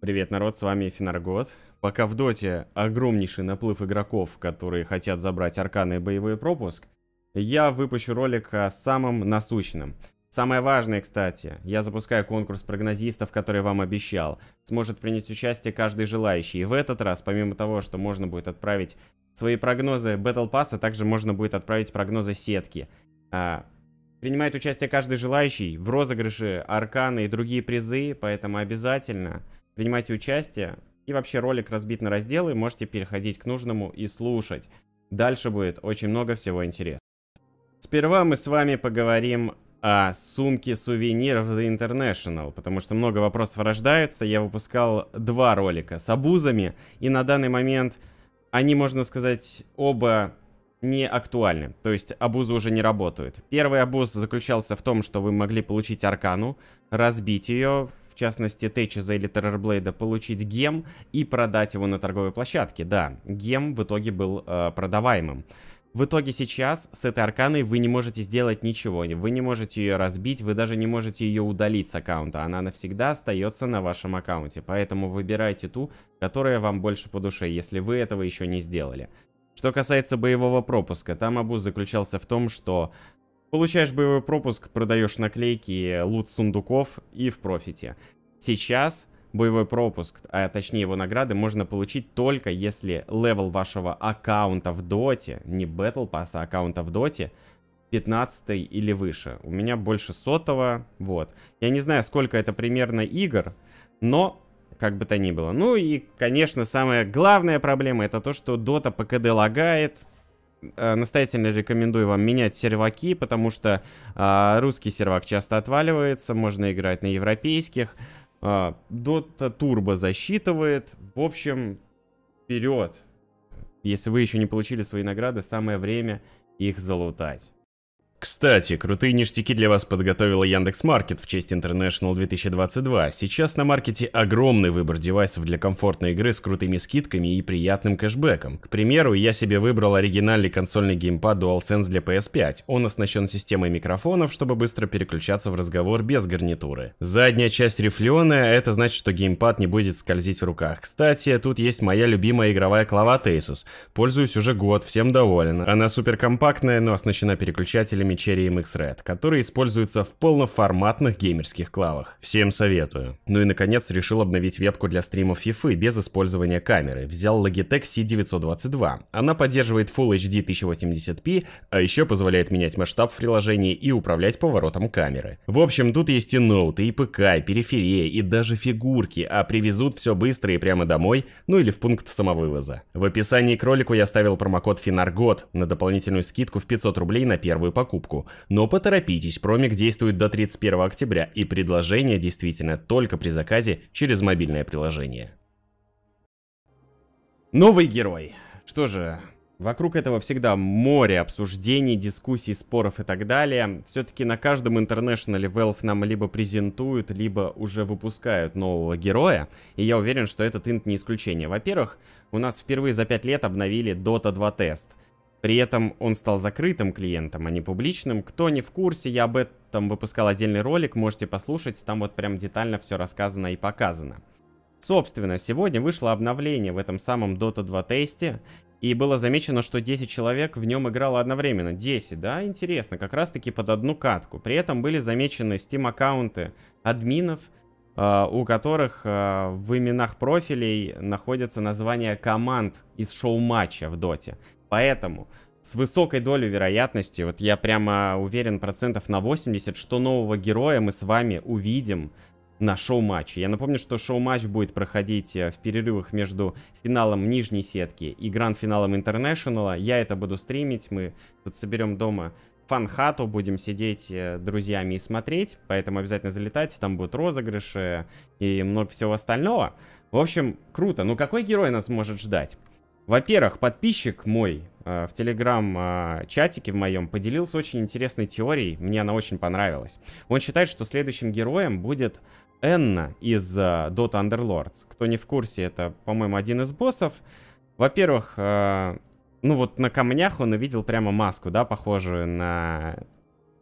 Привет, народ, с вами Финаргот. Пока в Доте огромнейший наплыв игроков, которые хотят забрать арканы и боевой пропуск, я выпущу ролик о самом насущном. Самое важное, кстати, я запускаю конкурс прогнозистов, который вам обещал. Сможет принять участие каждый желающий. И в этот раз, помимо того, что можно будет отправить свои прогнозы Battle Pass, а также можно будет отправить прогнозы сетки. А, принимает участие каждый желающий в розыгрыше арканы и другие призы, поэтому обязательно принимайте участие. И вообще ролик разбит на разделы, можете переходить к нужному и слушать. Дальше будет очень много всего интересного. Сперва мы с вами поговорим о сумке сувениров The International, потому что много вопросов рождается. Я выпускал два ролика с абузами, и на данный момент они, можно сказать, оба не актуальны. То есть абузы уже не работают. Первый абуз заключался в том, что вы могли получить аркану, разбить ее, частности Тэтчеза или Террорблейда, получить гем и продать его на торговой площадке. Да, гем в итоге был э, продаваемым. В итоге сейчас с этой арканой вы не можете сделать ничего, вы не можете ее разбить, вы даже не можете ее удалить с аккаунта, она навсегда остается на вашем аккаунте, поэтому выбирайте ту, которая вам больше по душе, если вы этого еще не сделали. Что касается боевого пропуска, там абуз заключался в том, что Получаешь боевой пропуск, продаешь наклейки, лут сундуков и в профите. Сейчас боевой пропуск, а точнее его награды, можно получить только если левел вашего аккаунта в доте, не Battle Pass, а аккаунта в доте, 15 или выше. У меня больше сотого, вот. Я не знаю, сколько это примерно игр, но как бы то ни было. Ну и, конечно, самая главная проблема это то, что Дота по КД лагает, Э, настоятельно рекомендую вам менять серваки, потому что э, русский сервак часто отваливается, можно играть на европейских. Э, Dota Turbo засчитывает. В общем, вперед! Если вы еще не получили свои награды, самое время их залутать. Кстати, крутые ништяки для вас подготовила Яндекс Маркет в честь International 2022. Сейчас на маркете огромный выбор девайсов для комфортной игры с крутыми скидками и приятным кэшбэком. К примеру, я себе выбрал оригинальный консольный геймпад DualSense для PS5. Он оснащен системой микрофонов, чтобы быстро переключаться в разговор без гарнитуры. Задняя часть рифленая, это значит, что геймпад не будет скользить в руках. Кстати, тут есть моя любимая игровая клава Asus. Пользуюсь уже год, всем доволен. Она суперкомпактная, но оснащена переключателями моделями Cherry MX Red, которые используются в полноформатных геймерских клавах. Всем советую. Ну и наконец решил обновить вебку для стримов FIFA без использования камеры. Взял Logitech C922. Она поддерживает Full HD 1080p, а еще позволяет менять масштаб в приложении и управлять поворотом камеры. В общем, тут есть и ноуты, и ПК, и периферия, и даже фигурки, а привезут все быстро и прямо домой, ну или в пункт самовывоза. В описании к ролику я оставил промокод Finargod на дополнительную скидку в 500 рублей на первую покупку покупку. Но поторопитесь, промик действует до 31 октября, и предложение действительно только при заказе через мобильное приложение. Новый герой. Что же, Вокруг этого всегда море обсуждений, дискуссий, споров и так далее. Все-таки на каждом интернешнале Valve нам либо презентуют, либо уже выпускают нового героя. И я уверен, что этот инт не исключение. Во-первых, у нас впервые за 5 лет обновили Dota 2 тест. При этом он стал закрытым клиентом, а не публичным. Кто не в курсе, я об этом выпускал отдельный ролик, можете послушать, там вот прям детально все рассказано и показано. Собственно, сегодня вышло обновление в этом самом Dota 2 тесте, и было замечено, что 10 человек в нем играло одновременно. 10, да, интересно, как раз таки под одну катку. При этом были замечены Steam аккаунты админов, э, у которых э, в именах профилей находятся названия команд из шоу-матча в Доте. Поэтому с высокой долей вероятности, вот я прямо уверен процентов на 80, что нового героя мы с вами увидим на шоу-матче. Я напомню, что шоу-матч будет проходить э, в перерывах между финалом нижней сетки и гранд-финалом Интернешнала. Я это буду стримить, мы тут соберем дома фанхату, будем сидеть э, друзьями и смотреть, поэтому обязательно залетайте, там будут розыгрыши и много всего остального. В общем, круто. Ну какой герой нас может ждать? Во-первых, подписчик мой э, в телеграм-чатике э, в моем поделился очень интересной теорией. Мне она очень понравилась. Он считает, что следующим героем будет Энна из э, Dota Underlords. Кто не в курсе, это, по-моему, один из боссов. Во-первых, э, ну вот на камнях он увидел прямо маску, да, похожую на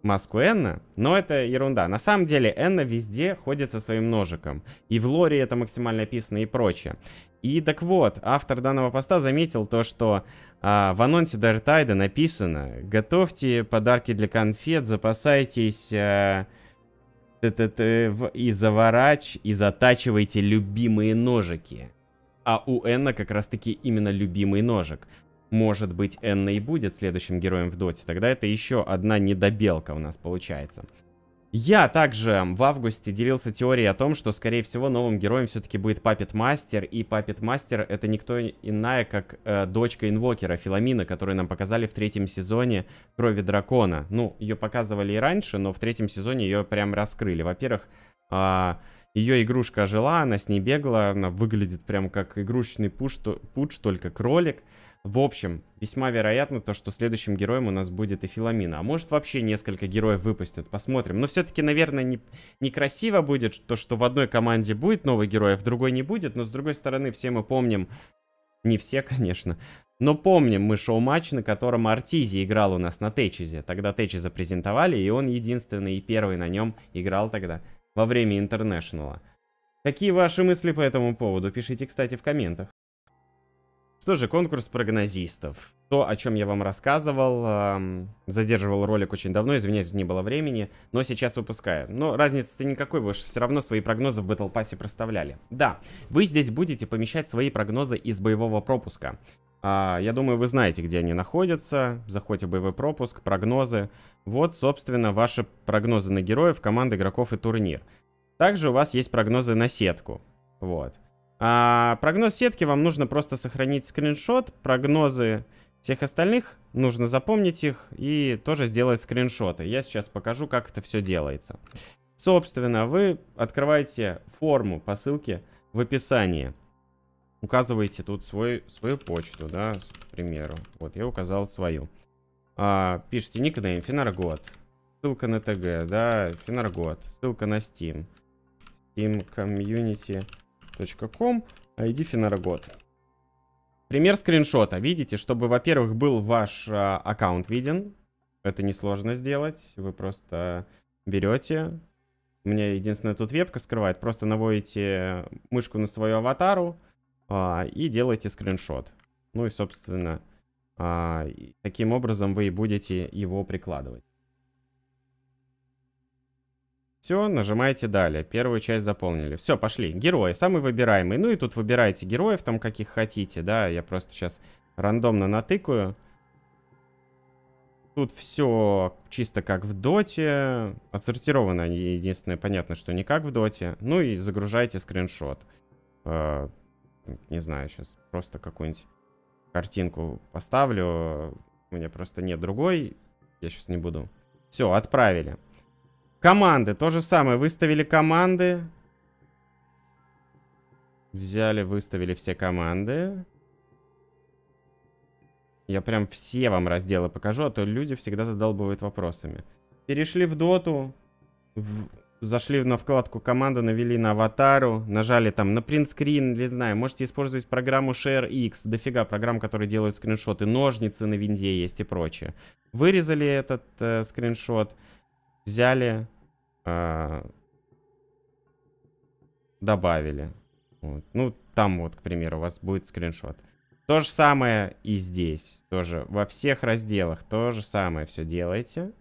маску Энна, но это ерунда. На самом деле Энна везде ходит со своим ножиком. И в лоре это максимально описано и прочее. И так вот, автор данного поста заметил то, что а, в анонсе Дартайда написано «Готовьте подарки для конфет, запасайтесь а, т -т -т, и заворач, и затачивайте любимые ножики». А у Энна как раз-таки именно любимый ножик. Может быть, Энна и будет следующим героем в доте, тогда это еще одна недобелка у нас получается. Я также в августе делился теорией о том, что, скорее всего, новым героем все-таки будет Папет Мастер, и Папет Мастер это никто иная, как э, дочка Инвокера, Филомина, которую нам показали в третьем сезоне Крови Дракона. Ну, ее показывали и раньше, но в третьем сезоне ее прям раскрыли. Во-первых, э, а, ее игрушка жила, она с ней бегала, она выглядит прям как игрушечный пуш, то, пуш только кролик. В общем, весьма вероятно то, что следующим героем у нас будет и Филамина. А может вообще несколько героев выпустят, посмотрим. Но все-таки, наверное, не, некрасиво будет то, что в одной команде будет новый герой, а в другой не будет. Но с другой стороны, все мы помним, не все, конечно, но помним мы шоу-матч, на котором Артизи играл у нас на Течизе. Тогда Течиза презентовали, и он единственный и первый на нем играл тогда во время Интернешнала. Какие ваши мысли по этому поводу? Пишите, кстати, в комментах. Что же, конкурс прогнозистов. То, о чем я вам рассказывал, эм, задерживал ролик очень давно, извиняюсь, не было времени, но сейчас выпускаю. Но разницы-то никакой, вы же все равно свои прогнозы в Battle Pass проставляли. Да, вы здесь будете помещать свои прогнозы из боевого пропуска. А, я думаю, вы знаете, где они находятся. Заходите в боевой пропуск, прогнозы. Вот, собственно, ваши прогнозы на героев, команды игроков и турнир. Также у вас есть прогнозы на сетку. Вот. А, прогноз сетки вам нужно просто сохранить скриншот. Прогнозы всех остальных нужно запомнить их и тоже сделать скриншоты. Я сейчас покажу, как это все делается. Собственно, вы открываете форму по ссылке в описании. Указываете тут свой, свою почту, да, к примеру. Вот, я указал свою. А, пишите никнейм Финаргот. Ссылка на ТГ, да, Финаргот. Ссылка на Steam. Steam Community .com, ID Финаргот. Пример скриншота. Видите, чтобы, во-первых, был ваш а, аккаунт виден. Это несложно сделать. Вы просто берете. У меня единственное тут вебка скрывает. Просто наводите мышку на свою аватару а, и делаете скриншот. Ну и, собственно, а, таким образом вы и будете его прикладывать. Все, нажимаете далее. Первую часть заполнили. Все, пошли. Герои, самый выбираемый. Ну и тут выбирайте героев там, каких хотите, да. Я просто сейчас рандомно натыкаю. Тут все чисто как в доте. Отсортировано они единственное. Понятно, что не как в доте. Ну и загружайте скриншот. Э, не знаю, сейчас просто какую-нибудь картинку поставлю. У меня просто нет другой. Я сейчас не буду. Все, отправили. Команды, то же самое. Выставили команды. Взяли, выставили все команды. Я прям все вам разделы покажу, а то люди всегда задолбывают вопросами. Перешли в доту. В... Зашли на вкладку команды навели на аватару, нажали там на принтскрин, не знаю, можете использовать программу ShareX, дофига программ, которые делают скриншоты, ножницы на винде есть и прочее. Вырезали этот э, скриншот, взяли, э, добавили. Вот. Ну, там вот, к примеру, у вас будет скриншот. То же самое и здесь. Тоже во всех разделах то же самое все делаете.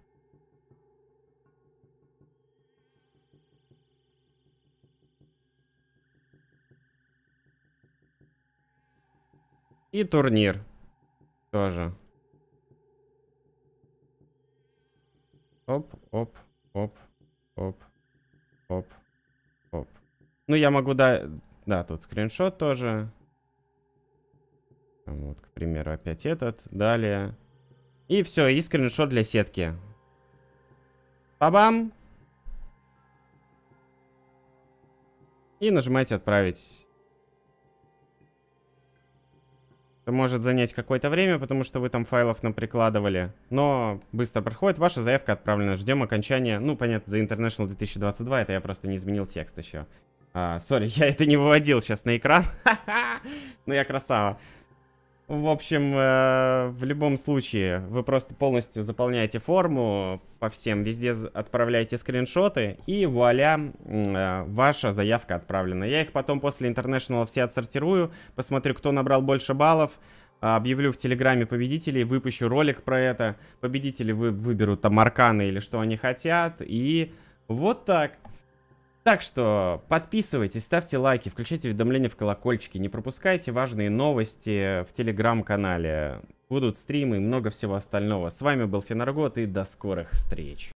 И турнир тоже. Оп, оп, оп. Оп. Оп. Оп. Ну, я могу, да... Да, тут скриншот тоже. Вот, к примеру, опять этот. Далее. И все, и скриншот для сетки. Па-бам! И нажимаете «Отправить». Это может занять какое-то время, потому что вы там файлов нам прикладывали. Но быстро проходит, ваша заявка отправлена. Ждем окончания. Ну, понятно, за International 2022, это я просто не изменил текст еще. А, сори, а, я это не выводил сейчас на экран. ну я красава. В общем, э, в любом случае, вы просто полностью заполняете форму по всем, везде отправляете скриншоты, и вуаля, э, ваша заявка отправлена. Я их потом после интернешнала все отсортирую, посмотрю, кто набрал больше баллов, э, объявлю в Телеграме победителей, выпущу ролик про это. Победители вы, выберут там арканы или что они хотят, и вот так. Так что подписывайтесь, ставьте лайки, включайте уведомления в колокольчики, не пропускайте важные новости в телеграм-канале. Будут стримы и много всего остального. С вами был Фенаргот и до скорых встреч.